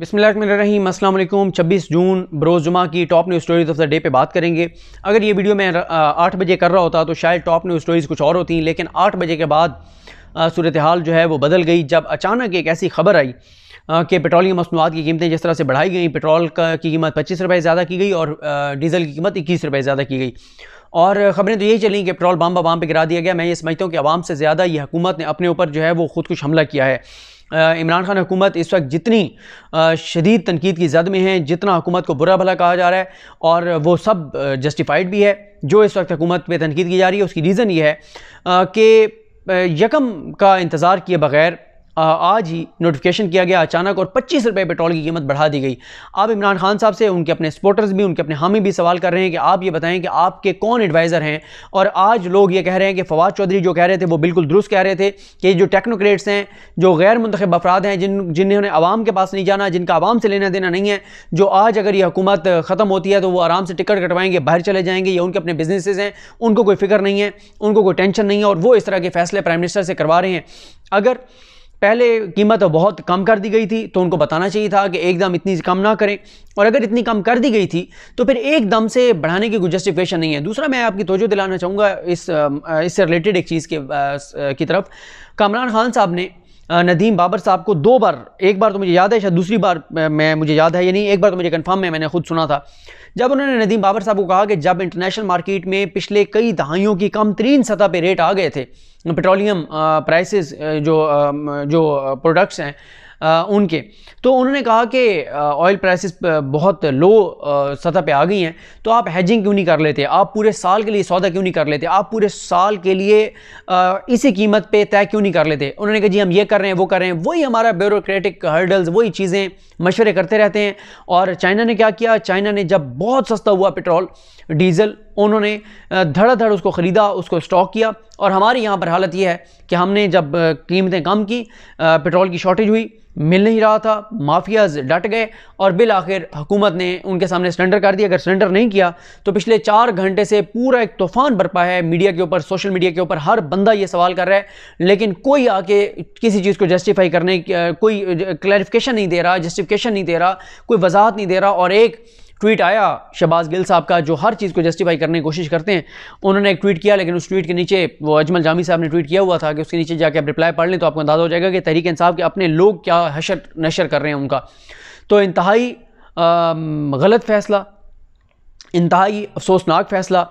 बिसमीम अल्लाम छब्बीस जून बरोज़ जुमा की top news stories of the day पे बात करेंगे अगर ये वीडियो मैं आठ बजे कर रहा होता तो शायद टॉप न्यूज़ स्टोरीज़ कुछ और होती लेकिन आठ बजे के बाद सूरत हाल जो है वो बदल गई जब अचानक एक ऐसी खबर आई कि पेट्रोलियम मसनूआत की कीमतें जिस तरह से बढ़ाई गई पेट्रोल का की कीमत पच्चीस रुपये ज़्यादा की गई और डीज़ल की कीमत इक्कीस रुपये ज़्यादा की गई और ख़बरें तो यही चली कि पेट्रोल बम बम पर गिरा दिया गया मैं ये समझता हूँ कि आवाम से ज़्यादा ये हुकूमत ने अपने ऊपर जो है वो खुद कुछ हमला किया है इमरान खान हुकूमत इस वक्त जितनी शदीद तनकीद की जद में है जितना हुकूमत को बुरा भला कहा जा रहा है और वो सब जस्टिफाइड भी है जो इस वक्त हुकूमत पर तनकीद की जा रही है उसकी रीज़न ये है कि यकम का इंतज़ार किए बगैर आज ही नोटिफिकेशन किया गया अचानक और पच्चीस रुपये पेट्रोल की कीमत बढ़ा दी गई अब इमरान खान साहब से उनके अपने सपोर्टर्स भी उनके अपने हामी भी सवाल कर रहे हैं कि आप ये बताएं कि आपके कौन एडवाइज़र हैं और आज लोग ये कह रहे हैं कि फवाद चौधरी जो कह रहे थे वो बिल्कुल दुरुस्त कह रहे थे कि जो टेक्नोक्रेट्स हैं जो गैर मुंतब अफराद हैं जिन जिन्होंने आवाम के पास नहीं जाना जिनका आवाम से लेना देना नहीं है जो आज अगर ये हुकूमत ख़त्म होती है तो वो आराम से टिकट कटवाएंगे बाहर चले जाएंगे या उनके अपने बिजनेसेस हैं उनको कोई फिक्र नहीं है उनको कोई टेंशन नहीं है और वो इस तरह के फैसले प्राइम मिनिस्टर से करवा रहे हैं अगर पहले कीमत बहुत कम कर दी गई थी तो उनको बताना चाहिए था कि एकदम इतनी कम ना करें और अगर इतनी कम कर दी गई थी तो फिर एकदम से बढ़ाने की कोई जस्टिफिकेशन नहीं है दूसरा मैं आपकी तोजो दिलाना चाहूँगा इस इससे रिलेटेड एक चीज़ के की तरफ कामरान खान साहब ने नदीम बाबर साहब को दो बार एक बार तो मुझे याद है शायद दूसरी बार मैं मुझे याद है यानी एक बार तो मुझे कन्फर्म है मैंने खुद सुना था जब उन्होंने नदीम बाबर साहब को कहा कि जब इंटरनेशनल मार्केट में पिछले कई दहाइयों की कम तरीन सतह पर रेट आ गए थे पेट्रोलियम प्राइसेस जो जो प्रोडक्ट्स हैं उनके तो उन्होंने कहा कि ऑयल प्राइसेस बहुत लो सतह पे आ गई हैं तो आप हैजिंग क्यों नहीं कर लेते आप पूरे साल के लिए सौदा क्यों नहीं कर लेते आप पूरे साल के लिए इसी कीमत पे तय क्यों नहीं कर लेते उन्होंने कहा जी हम ये कर रहे हैं वो कर रहे हैं वही हमारा ब्यूरोक्रेटिक हर्डल्स वही चीज़ें मशवरे करते रहते हैं और चाइना ने क्या किया चाइना ने जब बहुत सस्ता हुआ पेट्रोल डीज़ल उन्होंने धड़ाधड़ उसको ख़रीदा उसको स्टॉक किया और हमारे यहाँ पर हालत यह है कि हमने जब कीमतें कम की पेट्रोल की शॉर्टेज हुई मिल नहीं रहा था माफियाज डट गए और बिल आखिर हुकूमत ने उनके सामने सरेंडर कर दिया अगर सरेंडर नहीं किया तो पिछले चार घंटे से पूरा एक तूफान बरपा है मीडिया के ऊपर सोशल मीडिया के ऊपर हर बंदा ये सवाल कर रहा है लेकिन कोई आके किसी चीज़ को जस्टिफाई करने कोई क्लैरिफिकेशन नहीं दे रहा जस्टिफिकेशन नहीं दे रहा कोई वजाहत नहीं दे रहा और एक ट्वीट आया शबाज गिल साहब का जो हर चीज़ को जस्टिफाई करने की कोशिश करते हैं उन्होंने एक ट्वीट किया लेकिन उस ट्वीट के नीचे वो अजमल जामी साहब ने ट्वीट किया हुआ था कि उसके नीचे जाके आप रिप्लाई पढ़ लें तो आपको अंदाज़ा हो जाएगा कि तहरीक इंसाफ के अपने लोग क्या हशर नशर कर रहे हैं उनका तो इंतहाई गलत फ़ैसला इंतहाई अफसोसनाक फ़ैसला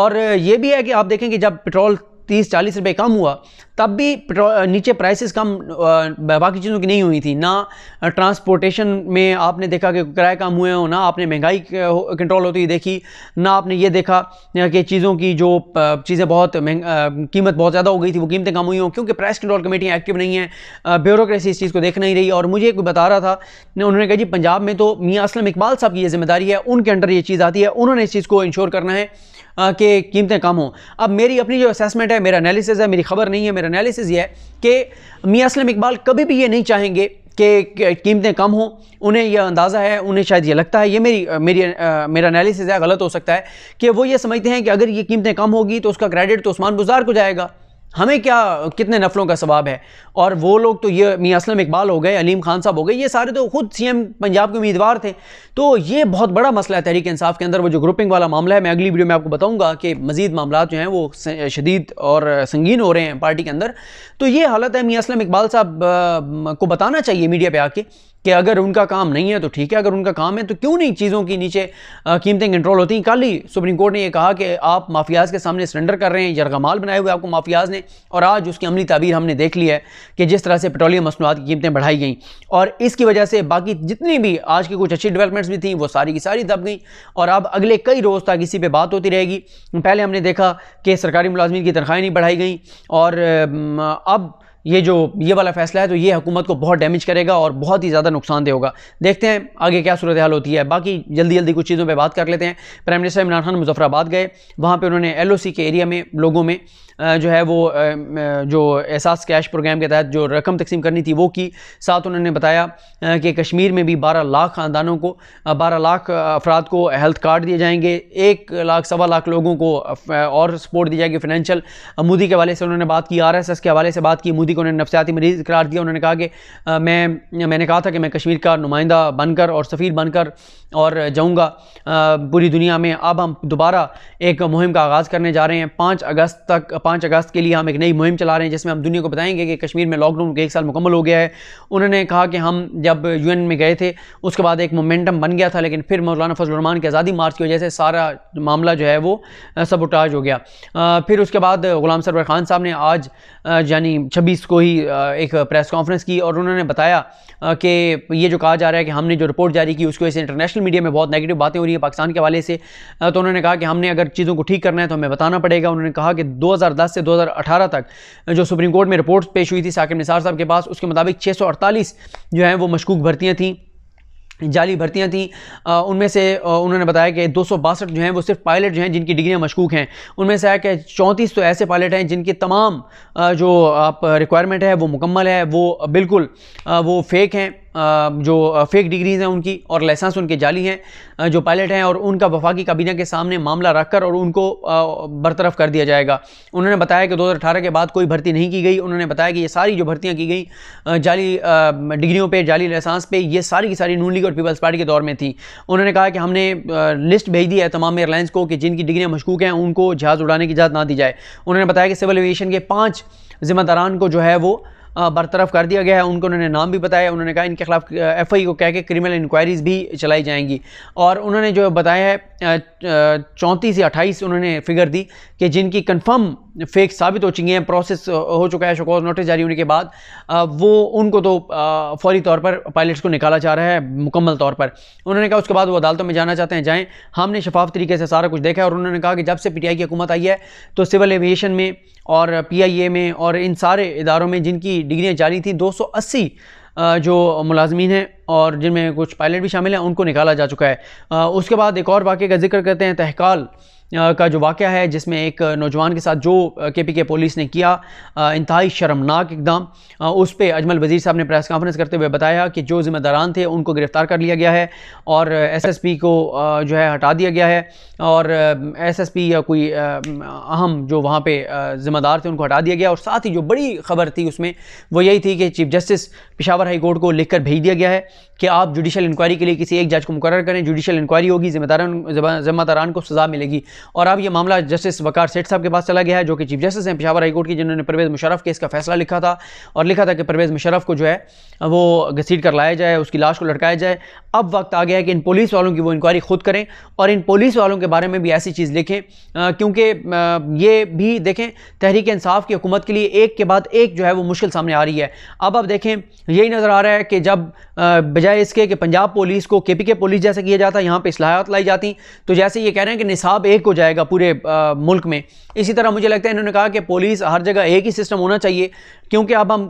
और ये भी है कि आप देखें कि जब पेट्रोल तीस चालीस रुपये कम हुआ तब भी पेट्रोल नीचे प्राइसेस कम बाकी चीज़ों की नहीं हुई थी ना ट्रांसपोर्टेशन में आपने देखा कि किराए कम हुए हो ना आपने महंगाई कंट्रोल होती हुई देखी ना आपने ये देखा कि चीज़ों की जो चीज़ें बहुत कीमत बहुत ज़्यादा हो गई थी वो कीमतें कम हुई हों क्योंकि प्राइस कंट्रोल कमेटियाँ एक्टिव नहीं हैं ब्यूरोसी इस चीज़ को देख नहीं रही और मुझे कोई बता रहा था उन्होंने कहा जी पंजाब में तो मियाँ असलम इकबाल साहब की ये जिम्मेदारी है उनके अंडर ये चीज़ आती है उन्होंने इस चीज़ को इंश्योर करना है कि कीमतें कम हों अब मेरी अपनी जो असेसमेंट है मेरा एनालिसिस है मेरी खबर नहीं है मेरा एनालिसिस ये है कि मियाँ असलम इकबाल कभी भी ये नहीं चाहेंगे कि कीमतें कम हों उन्हें यह अंदाज़ा है उन्हें शायद ये लगता है ये मेरी मेरी आ, मेरा एनालिसिस है गलत हो सकता है कि वो ये समझते हैं कि अगर ये कीमतें कम होगी तो उसका क्रेडिट तो उस्मान बुजार को जाएगा हमें क्या कितने नफलों का सवाब है और वो लोग तो ये मियाँ असलम इकबाल हो गए अलीम खान साहब हो गए ये सारे तो खुद सीएम पंजाब के उम्मीदवार थे तो ये बहुत बड़ा मसला है तहरीक इंसाफ के अंदर वो जो ग्रुपिंग वाला मामला है मैं अगली वीडियो में आपको बताऊंगा कि मजीद मामला जो हैं वो शदीद और संगीन हो रहे हैं पार्टी के अंदर तो ये हालत है मियाँ असलम इकबाल साहब को बताना चाहिए मीडिया पर आके कि अगर उनका काम नहीं है तो ठीक है अगर उनका काम है तो क्यों नहीं चीज़ों की नीचे कीमतें कंट्रोल होती हैं कल ही सुप्रीम कोर्ट ने यह कहा कि आप माफियाज के सामने सरेंडर कर रहे हैं यरगमाल बनाए हुए आपको माफियाज ने और आज उसकी अमली तबीर हमने देख ली है कि जिस तरह से पेट्रोलियम मसनूआत की कीमतें बढ़ाई गई और इसकी वजह से बाकी जितनी भी आज की कुछ अच्छी डेवलपमेंट्स भी थी वो सारी की सारी दब गई और अब अगले कई रोज़ तक इसी पर बात होती रहेगी पहले हमने देखा कि सरकारी मुलाजमी की तनख्वाहें नहीं बढ़ाई गई और अब ये जो ये वाला फैसला है तो ये हुकूमत को बहुत डैमेज करेगा और बहुत ही ज़्यादा नुकसान दे होगा देखते हैं आगे क्या सूरत हाल होती है बाकी जल्दी जल्दी कुछ चीज़ों पर बात कर लेते हैं प्राइम मिनिस्टर इमरान खान मुजफ्फराबाद गए वहाँ पर उन्होंने एल के एरिया में लोगों में जो है वो जो एहसास कैश प्रोग्राम के तहत जो रकम तकसीम करनी थी वो की साथ उन्होंने बताया कि कश्मीर में भी बारह लाख ख़ानदानों को बारह लाख अफराद को हेल्थ कार्ड दिए जाएंगे एक लाख सवा लाख लोगों को और सपोर्ट दी जाएगी फाइनेंशियल मोदी के हवाले से उन्होंने बात की आर एस एस के हवाले से बात की मोदी को उन्होंने नफसियाती मरीज़ करार दिया उन्होंने कहा कि मैं मैंने कहा था कि मैं कश्मीर का नुमाइंदा बनकर और सफ़ीर बनकर और जाऊँगा पूरी दुनिया में अब हम दोबारा एक मुहिम का आगाज़ करने जा रहे हैं पाँच अगस्त तक पाँच अगस्त के लिए हम एक नई मुहिम चला रहे हैं जिसमें हम दुनिया को बताएंगे कि कश्मीर में लॉकडाउन का एक साल मुकम्मल हो गया है उन्होंने कहा कि हम जब यू में गए थे उसके बाद एक मोमेंटम बन गया था लेकिन फिर मौलाना फजलरहमान की आज़ादी मार्च की वजह से सारा मामला जो है वो सब उटाज हो गया फिर उसके बाद गुलाम सरवर खान साहब ने आज यानी छब्बीस को ही एक प्रेस कॉन्फ्रेंस की और उन्होंने बताया कि ये जो कहा जा रहा है कि हमने जो रिपोर्ट जारी की उसको से इंटरनेशनल मीडिया में बहुत नेगेटिव बातें हो रही हैं पाकिस्तान के हवाले से तो उन्होंने कहा कि हमने अगर चीज़ों को ठीक करना है तो हमें बताना पड़ेगा उन्होंने कहा कि दो हज़ार 2010 से 2018 तक जो सुप्रीम कोर्ट में रिपोर्ट पेश हुई थी साकिब निसार साहब के पास उसके मुताबिक 648 जो है वो मशकूक भर्तियाँ थीं जाली भर्तियां थीं उनमें से उन्होंने बताया कि दो जो हैं वो सिर्फ पायलट जो हैं जिनकी डिग्रियां मशकूक हैं उनमें से आया कि चौंतीस तो ऐसे पायलट हैं जिनकी तमाम जो आप रिक्वायरमेंट है वो मुकम्मल है वो बिल्कुल वो फेक हैं जो फेक डिग्रीज़ हैं उनकी और लाइसेंस उनके जाली हैं जो पायलट हैं और उनका वफाकी काबीना के सामने मामला रखकर और उनको बरतरफ कर दिया जाएगा उन्होंने बताया कि 2018 के बाद कोई भर्ती नहीं की गई उन्होंने बताया कि ये सारी जो भर्तियाँ की गई जाली डिग्रियों पर जाली लाइसेंस पर यह सारी की सारी नून लीग और पीपल्स पार्टी के दौर में थी उन्होंने कहा कि हमने लिस्ट भेज दी है तमाम एयरलाइंस को कि जिनकी डिग्रियाँ मशकूक हैं उनको जहाज़ उड़ाने की इजाज़त ना दी जाए उन्होंने बताया कि सिविल एविएशन के पाँच ज़िम्मेदारान को जो है वो बरतरफ कर दिया गया है उनको उन्होंने नाम भी बताया उन्होंने कहा इनके खिलाफ एफ आई को कह के क्रिमिनल इंक्वायरीज़ भी चलाई जाएंगी और उन्होंने जो बताया है चौंतीस या अट्ठाईस उन्होंने फिगर दी कि जिनकी कन्फर्म फेक साबित हो चुकी हैं प्रोसेस हो चुका है शोकॉज नोटिस जारी होने के बाद वो उनको तो फौरी तौर पर पायलट्स को निकाला जा रहा है मुकम्मल तौर पर उन्होंने कहा उसके बाद वो अदालतों में जाना चाहते हैं जाएँ हमने शफाफ तरीके से सारा कुछ देखा है और उन्होंने कहा कि जब से पी की हुकूमत आई है तो सिविल एविएशन में और पी में और इन सारे इदारों में जिनकी डिग्रियाँ जारी थी दो जो मुलाजमीन हैं और जिनमें कुछ पायलट भी शामिल हैं उनको निकाला जा चुका है उसके बाद एक और वाक्य का जिक्र करते हैं तहकाल का जो वाक़ है जिसमें एक नौजवान के साथ जो के पी के पुलिस ने किया इंतहाई शर्मनाक इकदाम उस पर अजमल वज़ीर साहब ने प्रेस कॉन्फ्रेंस करते हुए बताया कि जो ज़िम्मेदारान थे उनको गिरफ़्तार कर लिया गया है और एस एस पी को जो है हटा दिया गया है और एस एस पी या कोई अहम जो वहाँ पर ज़िम्मेदार थे उनको हटा दिया गया और साथ ही जो बड़ी खबर थी उसमें वो यही थी कि chief justice Peshawar high court को लिख कर भेज दिया गया है कि आप जुडिशल इंक्वायरी के लिए किसी एक जज को मुकर करें जुडिशल इंक्वायरी होगी जिम्मेदारान जिम्मेदारान को सजा मिलेगी और अब यह मामला जस्टिस वकार सेठ साहब के पास चला गया है जो कि चीफ जस्टिस हैं पिशावर हाईकोर्ट की जिन्होंने परवेज़ मुशरफ केस का फैसला लिखा था और लिखा था कि परवेज़ मुशरफ को जो है वो घसीट कर लाया जाए उसकी लाश को लटकाया जाए अब वक्त आ गया है कि इन पुलिस वालों की वो इंक्वायरी खुद करें और इन पुलिस वालों के बारे में भी ऐसी चीज़ लिखें क्योंकि ये भी देखें तहरीक इंसाफ की हुकूमत के लिए एक के बाद एक जो है वो मुश्किल सामने आ रही है अब अब देखें यही नज़र आ रहा है कि जब बजाय इसके कि पंजाब पुलिस को के पी के पुलिस जैसे किया जाता है यहाँ पर असलाहत लाई जाती तो जैसे ये कह रहे हैं कि निसाब एक हो जाएगा पूरे आ, मुल्क में इसी तरह मुझे लगता है इन्होंने कहा कि पुलिस हर जगह एक ही सिस्टम होना चाहिए क्योंकि अब हम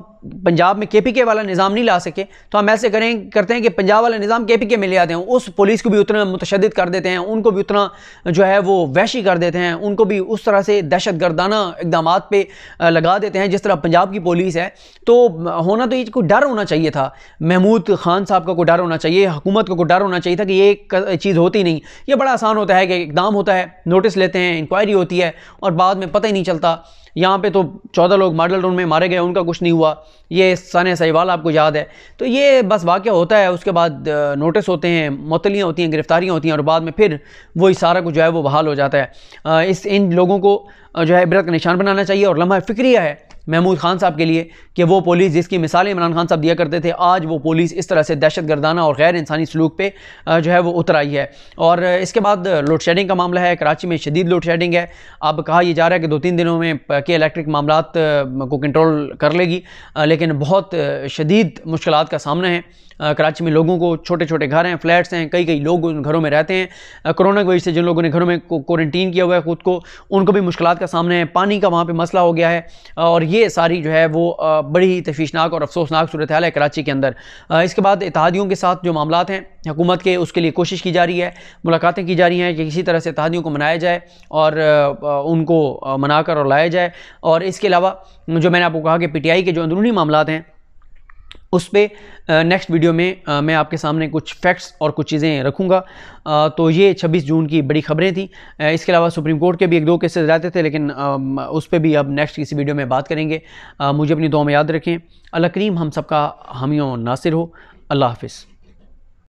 पंजाब में के पी के वाला निज़ाम नहीं ला सके तो हम ऐसे करें करते हैं कि पंजाब वाला निज़ाम के पी के में ले आते हैं उस पुलिस को भी उतना मुतशद कर देते हैं उनको भी उतना जो है वो वैशी कर देते हैं उनको भी उस तरह से दहशत गर्दाना इकदाम पर लगा देते हैं जिस तरह पंजाब की पुलिस है तो होना तो ये कोई डर होना चाहिए था महमूद खान खान साहब का कोटार होना चाहिए हुकूमत का डर होना चाहिए था कि ये चीज़ होती नहीं ये बड़ा आसान होता है कि इकदाम होता है नोटिस लेते हैं इंक्वायरी होती है और बाद में पता ही नहीं चलता यहाँ पे तो चौदह लोग मॉडल टाउन में मारे गए उनका कुछ नहीं हुआ ये सन सहीवाल आपको याद है तो ये बस वाक्य होता है उसके बाद नोटिस होते हैं मतलियाँ होती हैं गिरफ्तारियाँ होती हैं और बाद में फिर वही सारा कुछ जो है वो बहाल हो जाता है इस इन लोगों को जो है इबरत का निशान बनाना चाहिए और लम्हा फ़िक्रिया है महमूद खान साहब के लिए कि वो पुलिस जिसकी मिसाल इमरान खान साहब दिया करते थे आज वो पुलिस इस तरह से दहशत गर्दाना और गैर इंसानी सलूक पे जो है वो उतर आई है और इसके बाद लोड शेडिंग का मामला है कराची में शदीद लोड शेडिंग है अब कहा यह जा रहा है कि दो तीन दिनों में के इलेक्ट्रिक मामला को कंट्रोल कर लेगी लेकिन बहुत शदीद मुश्किल का सामना है कराची में लोगों को छोटे छोटे घर हैं फ्लैट्स हैं कई कई लोग उन घरों में रहते हैं कोरोना की वजह से जिन लोगों ने घरों में क्वारंटीन किया हुआ है खुद को उनको भी मुश्किल का सामना है पानी का वहाँ पर मसला हो गया है और ये सारी जो है वो बड़ी ही तफीशनाक और अफसोसनाक सूरत हाल है कराची के अंदर इसके बाद इतिहादियों के साथ जो मामला हैं हुकूमत के उसके लिए कोशिश की जा रही है मुलाकातें की जा रही हैं कि किसी तरह से इतिहादियों को मनाया जाए और उनको मनाकर और लाया जाए और इसके अलावा जो मैंने आपको कहा कि पीटीआई के जो अंदरूनी मामला हैं उस पर नेक्स्ट वीडियो में आ, मैं आपके सामने कुछ फैक्ट्स और कुछ चीज़ें रखूँगा तो ये 26 जून की बड़ी खबरें थी आ, इसके अलावा सुप्रीम कोर्ट के भी एक दो केसेस रहते थे लेकिन आ, उस पर भी अब नेक्स्ट किसी वीडियो में बात करेंगे मुझे अपनी दुआ में याद रखें अल्लाह करीम हम सबका हमियों नासिर हो अल्लाह हाफिज़